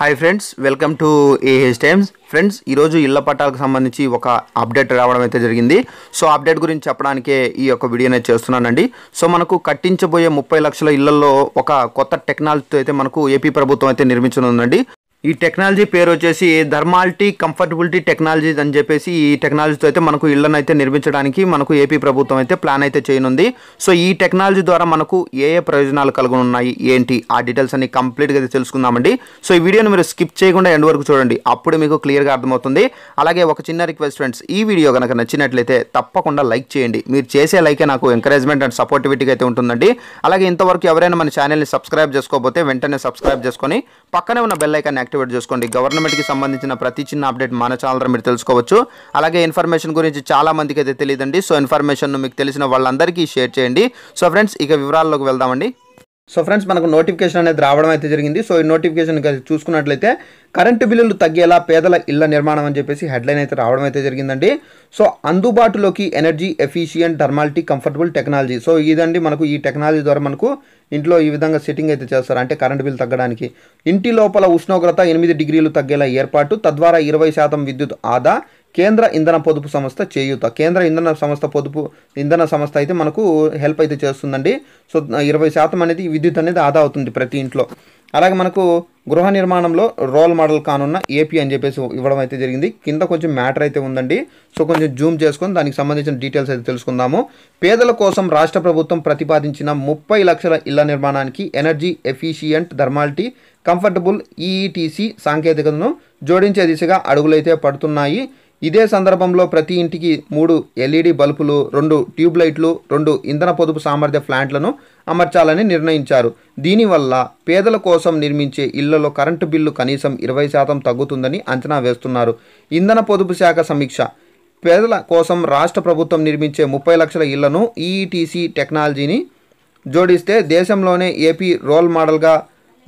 hi friends welcome to AH times friends ఈరోజు ఇళ్ల పట్టాలకు సంబంధించి ఒక అప్డేట్ రావడం అయితే జరిగింది సో అప్డేట్ గురించి చెప్పడానికే ఈ యొక్క అయితే చేస్తున్నానండి సో మనకు కట్టించబోయే ముప్పై లక్షల ఇళ్లలో ఒక కొత్త టెక్నాలజీతో అయితే మనకు ఏపీ ప్రభుత్వం అయితే నిర్మించనుందండి ఈ టెక్నాలజీ పేరు వచ్చేసి ధర్మాలిటీ కంఫర్టబిలిటీ టెక్నాలజీ అని చెప్పేసి ఈ టెక్నాలజీతో అయితే మనకు ఇళ్లను అయితే నిర్మించడానికి మనకు ఏపీ ప్రభుత్వం అయితే ప్లాన్ అయితే చేయనుంది సో ఈ టెక్నాలజీ ద్వారా మనకు ఏ ఏ ప్రయోజనాలు కలుగునున్నాయి ఏంటి ఆ డీటెయిల్స్ అన్ని కంప్లీట్గా అయితే తెలుసుకుందామండి సో ఈ వీడియోని మీరు స్కిప్ చేయకుండా ఎండ్ వరకు చూడండి అప్పుడు మీకు క్లియర్గా అర్థమవుతుంది అలాగే ఒక చిన్న రిక్వెస్ట్ ఫ్రెండ్స్ ఈ వీడియో కనుక నచ్చినట్లయితే తప్పకుండా లైక్ చేయండి మీరు చేసే లైకే నాకు ఎంకరేజ్మెంట్ అండ్ సపోర్టివిటీగా అయితే ఉంటుందండి అలాగే ఇంతవరకు ఎవరైనా మన ఛానల్ని సబ్స్క్రైబ్ చేసుకోకపోతే వెంటనే సబ్స్క్రైబ్ చేసుకొని పక్కనే ఉన్న బెల్లైకాన్ని యాక్టివేట్ చేసుకోండి గవర్నమెంట్కి సంబంధించిన ప్రతి చిన్న అప్డేట్ మన ఛానల్ మీరు తెలుసుకోవచ్చు అలాగే ఇన్ఫర్మేషన్ గురించి చాలా మందికి అయితే తెలియదండి సో ఇన్ఫర్మేషన్ మీకు తెలిసిన వాళ్ళందరికీ షేర్ చేయండి సో ఫ్రెండ్స్ ఇక వివరాల్లోకి వెళ్దామండి సో ఫ్రెండ్స్ మనకు నోటిఫికేషన్ అనేది రావడం అయితే జరిగింది సో ఈ నోటిఫికేషన్ చూసుకున్నట్లయితే కరెంటు బిల్లులు తగ్గేలా పేదల ఇళ్ల నిర్మాణం అని చెప్పేసి హెడ్లైన్ అయితే రావడం అయితే జరిగిందండి సో అందుబాటులోకి energy efficient thermally comfortable technology so ఇదండి మనకు ఈ టెక్నాలజీ ద్వారా మనకు ఇంట్లో ఈ విధంగా సెట్టింగ్ అయితే చేస్తారు అంటే కరెంటు బిల్ తగ్గడానికి ఇంటి లోపల ఉష్ణోగ్రత ఎనిమిది డిగ్రీలు తగ్గేలా ఏర్పాటు తద్వారా ఇరవై శాతం విద్యుత్ ఆదా కేంద్ర ఇంధన పొదుపు సంస్థ చేయూత కేంద్ర ఇంధన సంస్థ పొదుపు ఇంధన సంస్థ అయితే మనకు హెల్ప్ అయితే చేస్తుందండి సో ఇరవై శాతం అనేది విద్యుత్ అనేది ఆదా అవుతుంది ప్రతి ఇంట్లో అలాగే మనకు గృహ నిర్మాణంలో రోల్ మోడల్ కానున్న ఏపీ అని చెప్పేసి ఇవ్వడం అయితే జరిగింది కింద కొంచెం మ్యాటర్ అయితే ఉందండి సో కొంచెం జూమ్ చేసుకొని దానికి సంబంధించిన డీటెయిల్స్ అయితే తెలుసుకుందాము పేదల కోసం రాష్ట్ర ప్రభుత్వం ప్రతిపాదించిన ముప్పై లక్షల ఇళ్ల నిర్మాణానికి energy efficient thermally comfortable EETC సాంకేతికతను జోడించే దిశగా అడుగులైతే పడుతున్నాయి ఇదే సందర్భంలో ప్రతి ఇంటికి మూడు ఎల్ఈడి బల్బులు రెండు ట్యూబ్లైట్లు రెండు ఇంధన పొదుపు సామర్థ్య ప్లాంట్లను అమర్చాలని నిర్ణయించారు దీనివల్ల పేదల కోసం నిర్మించే ఇళ్లలో కరెంటు బిల్లు కనీసం ఇరవై శాతం తగ్గుతుందని అంచనా వేస్తున్నారు ఇంధన పొదుపు శాఖ సమీక్ష పేదల కోసం రాష్ట్ర ప్రభుత్వం నిర్మించే ముప్పై లక్షల ఇళ్లను ఈఈటీసీ టెక్నాలజీని జోడిస్తే దేశంలోనే ఏపీ రోల్ మోడల్గా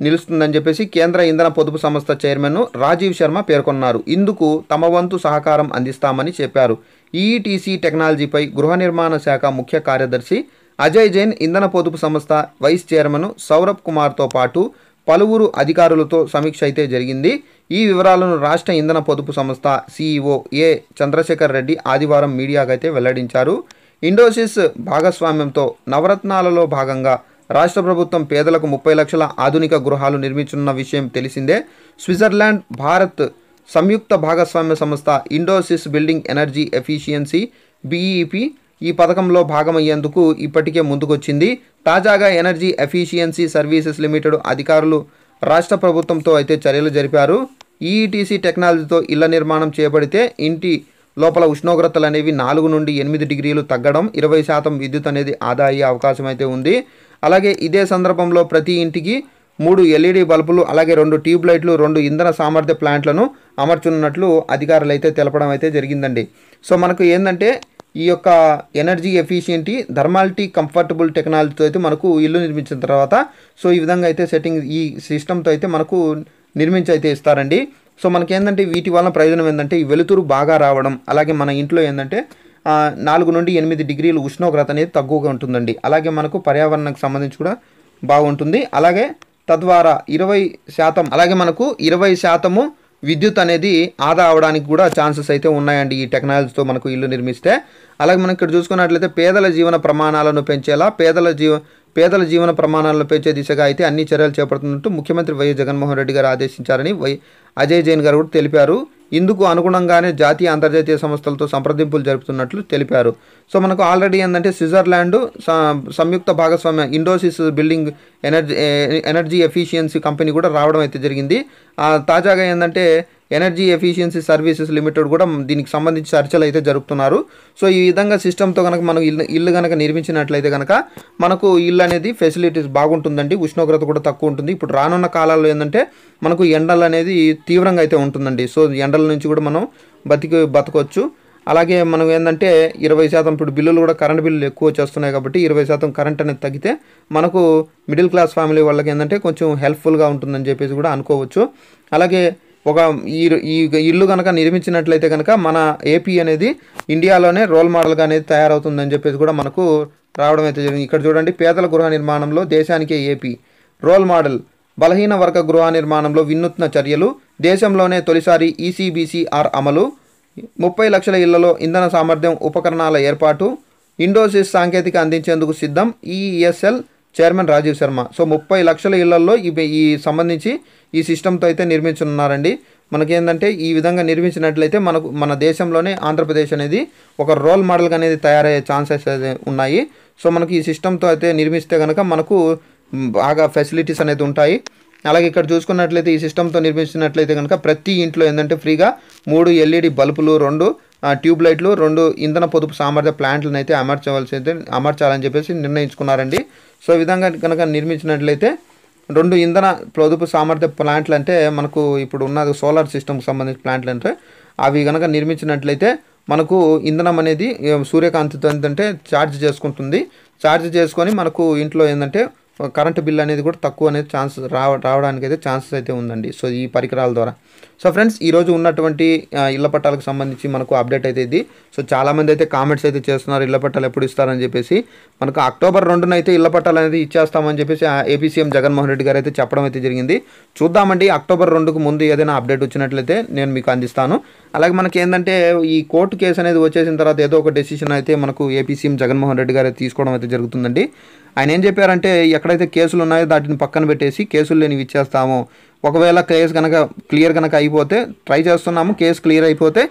నిలుస్తుందని చెప్పేసి కేంద్ర ఇంధన పొదుపు సంస్థ చైర్మన్ రాజీవ్ శర్మ పేర్కొన్నారు ఇందుకు తమ వంతు సహకారం అందిస్తామని చెప్పారు ఈఈటీసీ టెక్నాలజీపై గృహ నిర్మాణ శాఖ ముఖ్య కార్యదర్శి అజయ్ జైన్ ఇంధన పొదుపు సంస్థ వైస్ చైర్మన్ సౌరభ్ కుమార్తో పాటు పలువురు అధికారులతో సమీక్ష అయితే జరిగింది ఈ వివరాలను రాష్ట్ర ఇంధన పొదుపు సంస్థ సీఈఓ ఏ చంద్రశేఖర్ రెడ్డి ఆదివారం మీడియాకైతే వెల్లడించారు ఇండోసిస్ భాగస్వామ్యంతో నవరత్నాలలో భాగంగా రాష్ట్ర ప్రభుత్వం పేదలకు ముప్పై లక్షల ఆధునిక గృహాలు నిర్మించనున్న విషయం తెలిసిందే స్విట్జర్లాండ్ భారత్ సంయుక్త భాగస్వామ్య సంస్థ Indo Swiss building energy efficiency BEP ఈ పథకంలో భాగమయ్యేందుకు ఇప్పటికే ముందుకొచ్చింది తాజాగా ఎనర్జీ ఎఫిషియన్సీ సర్వీసెస్ లిమిటెడ్ అధికారులు రాష్ట్ర ప్రభుత్వంతో అయితే చర్యలు జరిపారు ఈఈటీసీ టెక్నాలజీతో ఇళ్ల నిర్మాణం చేపడితే ఇంటి లోపల ఉష్ణోగ్రతలు అనేవి నాలుగు నుండి ఎనిమిది డిగ్రీలు తగ్గడం ఇరవై శాతం విద్యుత్ అనేది ఆదా అయ్యే అవకాశం అయితే ఉంది అలాగే ఇదే సందర్భంలో ప్రతి ఇంటికి మూడు ఎల్ఈడి బల్బులు అలాగే రెండు ట్యూబ్ లైట్లు రెండు ఇంధన సామర్థ్య ప్లాంట్లను అమర్చున్నట్లు అధికారులు అయితే తెలపడం అయితే జరిగిందండి సో మనకు ఏంటంటే ఈ యొక్క ఎనర్జీ ఎఫిషియంటీ థర్మాలిటీ కంఫర్టబుల్ టెక్నాలజీతో అయితే మనకు ఇల్లు నిర్మించిన తర్వాత సో ఈ విధంగా అయితే సెట్టింగ్ ఈ సిస్టమ్తో అయితే మనకు నిర్మించి అయితే ఇస్తారండి సో మనకేంటంటే వీటి వలన ప్రయోజనం ఏంటంటే ఈ వెలుతురు బాగా రావడం అలాగే మన ఇంట్లో ఏంటంటే నాలుగు నుండి ఎనిమిది డిగ్రీలు ఉష్ణోగ్రత అనేది తక్కువగా ఉంటుందండి అలాగే మనకు పర్యావరణకు సంబంధించి కూడా బాగుంటుంది అలాగే తద్వారా ఇరవై శాతం అలాగే మనకు ఇరవై శాతము విద్యుత్ అనేది ఆదా అవడానికి కూడా ఛాన్సెస్ అయితే ఉన్నాయండి ఈ టెక్నాలజీతో మనకు ఇల్లు నిర్మిస్తే అలాగే మనం ఇక్కడ చూసుకున్నట్లయితే పేదల జీవన ప్రమాణాలను పెంచేలా పేదల జీవ పేదల జీవన ప్రమాణాలను పెంచే దిశగా అయితే అన్ని చర్యలు చేపడుతున్నట్టు ముఖ్యమంత్రి వైఎస్ జగన్మోహన్ రెడ్డి గారు ఆదేశించారని వై అజయ్ జైన్ గారు కూడా తెలిపారు ఇందుకు అనుగుణంగానే జాతీయ అంతర్జాతీయ సంస్థలతో సంప్రదింపులు జరుపుతున్నట్లు తెలిపారు సో మనకు ఆల్రెడీ ఏంటంటే స్విట్జర్లాండ్ సంయుక్త భాగస్వామ్య Indo Swiss building energy energy efficiency company కూడా రావడం అయితే జరిగింది తాజాగా ఏంటంటే ఎనర్జీ ఎఫిషియన్సీ సర్వీసెస్ లిమిటెడ్ కూడా దీనికి సంబంధించి చర్చలు అయితే జరుపుతున్నారు సో ఈ విధంగా సిస్టమ్తో కనుక మనం ఇల్లు ఇల్లు కనుక నిర్మించినట్లయితే కనుక మనకు ఇల్లు అనేది ఫెసిలిటీస్ బాగుంటుందండి ఉష్ణోగ్రత కూడా తక్కువ ఉంటుంది ఇప్పుడు రానున్న కాలాల్లో ఏంటంటే మనకు ఎండలు అనేది తీవ్రంగా అయితే ఉంటుందండి సో ఎండల నుంచి కూడా మనం బతికి బతకవచ్చు అలాగే మనం ఏంటంటే ఇరవై శాతం ఇప్పుడు బిల్లులు కూడా కరెంట్ బిల్లులు ఎక్కువ వచ్చేస్తున్నాయి కాబట్టి ఇరవై శాతం కరెంట్ అనేది తగ్గితే మనకు మిడిల్ క్లాస్ ఫ్యామిలీ వాళ్ళకి ఏంటంటే కొంచెం హెల్ప్ఫుల్గా ఉంటుందని చెప్పేసి కూడా అనుకోవచ్చు అలాగే ఒక ఈ ఈ ఇల్లు కనుక నిర్మించినట్లయితే కనుక మన ఏపీ అనేది ఇండియాలోనే రోల్ మోడల్గా అనేది తయారవుతుందని చెప్పేసి కూడా మనకు రావడం అయితే జరిగింది ఇక్కడ చూడండి పేదల గృహ నిర్మాణంలో దేశానికే ఏపీ రోల్ మోడల్ బలహీన వర్గ గృహ నిర్మాణంలో వినూత్న చర్యలు దేశంలోనే తొలిసారి ఈసీబీసీఆర్ e అమలు ముప్పై లక్షల ఇళ్లలో ఇంధన సామర్థ్యం ఉపకరణాల ఏర్పాటు ఇండోసిస్ సాంకేతిక అందించేందుకు సిద్ధం ESL e e chairman Rajiv Sharma so ముప్పై లక్షల ఇళ్లలో ఇవి ఈ సంబంధించి ఈ సిస్టమ్తో అయితే నిర్మించనున్నారండి మనకేంటంటే ఈ విధంగా నిర్మించినట్లయితే మనకు మన దేశంలోనే ఆంధ్రప్రదేశ్ అనేది ఒక రోల్ మోడల్గా అనేది తయారయ్యే ఛాన్సెస్ ఉన్నాయి సో మనకి ఈ సిస్టమ్తో అయితే నిర్మిస్తే కనుక మనకు బాగా ఫెసిలిటీస్ అనేది ఉంటాయి అలాగే ఇక్కడ చూసుకున్నట్లయితే ఈ సిస్టమ్తో నిర్మించినట్లయితే కనుక ప్రతి ఇంట్లో ఏంటంటే ఫ్రీగా మూడు ఎల్ఈడి బల్బులు రెండు ట్యూబ్ లైట్లు రెండు ఇంధన పొదుపు సామర్థ్య ప్లాంట్లను అయితే అమర్చవలసి అయితే అమర్చాలని చెప్పేసి నిర్ణయించుకున్నారండి సో విధంగా కనుక నిర్మించినట్లయితే రెండు ఇంధన పొదుపు సామర్థ్య ప్లాంట్లు అంటే మనకు ఇప్పుడు ఉన్నది సోలార్ సిస్టమ్కి సంబంధించిన ప్లాంట్లు అంటే అవి కనుక నిర్మించినట్లయితే మనకు ఇంధనం అనేది సూర్యకాంతితో ఏంటంటే ఛార్జ్ చేసుకుంటుంది ఛార్జ్ చేసుకొని మనకు ఇంట్లో ఏంటంటే కరెంటు బిల్ అనేది కూడా తక్కువ అనేది ఛాన్స్ రావ రావడానికి అయితే ఛాన్సెస్ అయితే ఉందండి సో ఈ పరికరాల ద్వారా సో ఫ్రెండ్స్ ఈరోజు ఉన్నటువంటి ఇళ్ల పట్టాలకు సంబంధించి మనకు అప్డేట్ అయితే ఇది సో చాలామంది అయితే కామెంట్స్ అయితే చేస్తున్నారు ఇళ్ల పట్టాలు ఎప్పుడు ఇస్తారని చెప్పేసి మనకు అక్టోబర్ రెండున అయితే ఇళ్ల పట్టాలు అనేది ఇచ్చేస్తామని చెప్పేసి ఏపీ సీఎం జగన్మోహన్ రెడ్డి గారు అయితే చెప్పడం అయితే జరిగింది చూద్దామండి అక్టోబర్ రెండుకు ముందు ఏదైనా అప్డేట్ వచ్చినట్లయితే నేను మీకు అందిస్తాను అలాగే మనకి ఏంటంటే ఈ కోర్టు కేసు అనేది వచ్చేసిన తర్వాత ఏదో ఒక డెసిషన్ అయితే మనకు ఏపీ సీఎం జగన్మోహన్ రెడ్డి గారు తీసుకోవడం అయితే జరుగుతుందండి ఆయన ఏం చెప్పారంటే ఎక్కడైతే కేసులు ఉన్నాయో వాటిని పక్కన పెట్టేసి కేసులు లేనివి ఇచ్చేస్తాము ఒకవేళ కేస్ కనుక క్లియర్ కనుక అయిపోతే ట్రై చేస్తున్నాము కేసు క్లియర్ అయిపోతే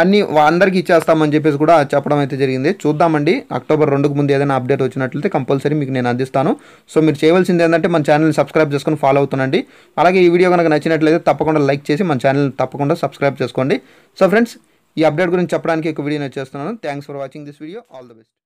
అన్ని అందరికీ ఇచ్చేస్తామని చెప్పేసి కూడా చెప్పడం అయితే జరిగింది చూద్దామండి అక్టోబర్ రెండుకు ముందు ఏదైనా అప్డేట్ వచ్చినట్లయితే కంపల్సరీ మీకు నేను అందిస్తాను సో మీరు చేయవలసింది ఏంటంటే మన ఛానల్ని సబ్స్క్రైబ్ చేసుకొని ఫాలో అవుతుండండి అలాగే ఈ వీడియో కనుక నచ్చినట్లయితే తప్పకుండా లైక్ చేసి మన ఛానల్ తప్పకుండా సబ్స్క్రైబ్ చేసుకోండి సో ఫ్రెండ్స్ ఈ అప్డేట్ గురించి చెప్పడానికి ఒక వీడియో నచ్చేస్తున్నాను thanks for watching this video all the best